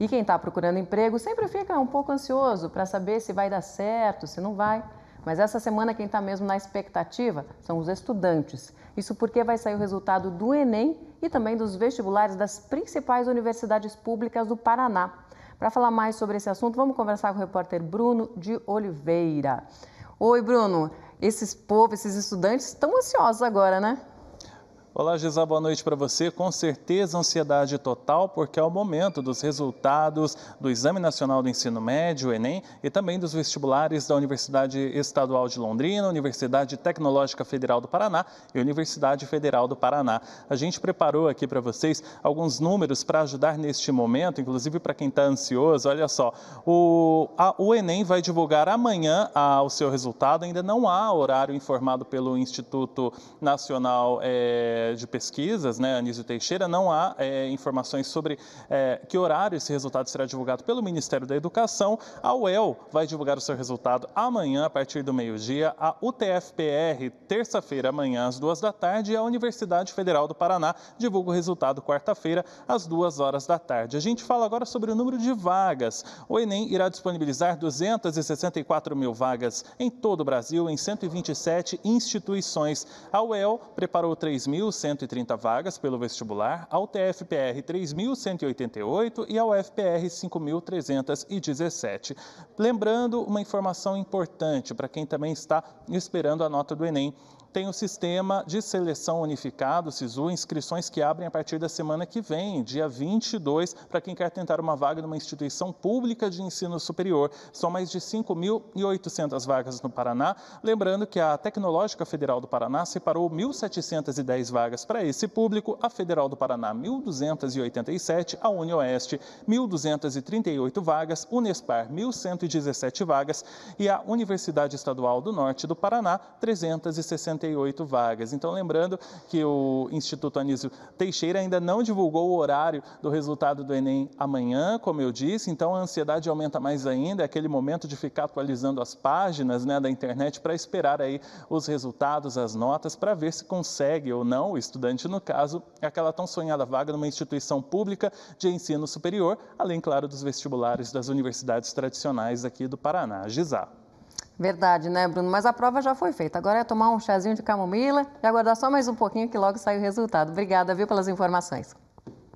E quem está procurando emprego sempre fica um pouco ansioso para saber se vai dar certo, se não vai. Mas essa semana quem está mesmo na expectativa são os estudantes. Isso porque vai sair o resultado do Enem e também dos vestibulares das principais universidades públicas do Paraná. Para falar mais sobre esse assunto, vamos conversar com o repórter Bruno de Oliveira. Oi, Bruno. Esses povo, esses estudantes estão ansiosos agora, né? Olá, Gisá, boa noite para você. Com certeza, ansiedade total, porque é o momento dos resultados do Exame Nacional do Ensino Médio, Enem, e também dos vestibulares da Universidade Estadual de Londrina, Universidade Tecnológica Federal do Paraná e Universidade Federal do Paraná. A gente preparou aqui para vocês alguns números para ajudar neste momento, inclusive para quem está ansioso. Olha só, o, a, o Enem vai divulgar amanhã a, o seu resultado, ainda não há horário informado pelo Instituto Nacional. É, eh, de pesquisas, né, Anísio Teixeira, não há é, informações sobre é, que horário esse resultado será divulgado pelo Ministério da Educação. A UEL vai divulgar o seu resultado amanhã, a partir do meio-dia, a UTFPR, terça-feira, amanhã, às duas da tarde, e a Universidade Federal do Paraná divulga o resultado quarta-feira, às duas horas da tarde. A gente fala agora sobre o número de vagas. O Enem irá disponibilizar 264 mil vagas em todo o Brasil, em 127 instituições. A UEL preparou 3 3.130 vagas pelo vestibular, ao TFPR 3.188 e ao FPR 5.317. Lembrando uma informação importante para quem também está esperando a nota do Enem tem o sistema de seleção unificado, SISU, inscrições que abrem a partir da semana que vem, dia 22, para quem quer tentar uma vaga numa instituição pública de ensino superior. São mais de 5.800 vagas no Paraná. Lembrando que a Tecnológica Federal do Paraná separou 1.710 vagas para esse público, a Federal do Paraná 1.287, a UniOeste 1.238 vagas, Unespar 1.117 vagas e a Universidade Estadual do Norte do Paraná 360 68 vagas. Então, lembrando que o Instituto Anísio Teixeira ainda não divulgou o horário do resultado do Enem amanhã, como eu disse, então a ansiedade aumenta mais ainda, é aquele momento de ficar atualizando as páginas né, da internet para esperar aí os resultados, as notas, para ver se consegue ou não, o estudante, no caso, é aquela tão sonhada vaga numa instituição pública de ensino superior, além, claro, dos vestibulares das universidades tradicionais aqui do Paraná. Gisá. Verdade, né, Bruno? Mas a prova já foi feita. Agora é tomar um chazinho de camomila e aguardar só mais um pouquinho que logo sai o resultado. Obrigada, viu, pelas informações.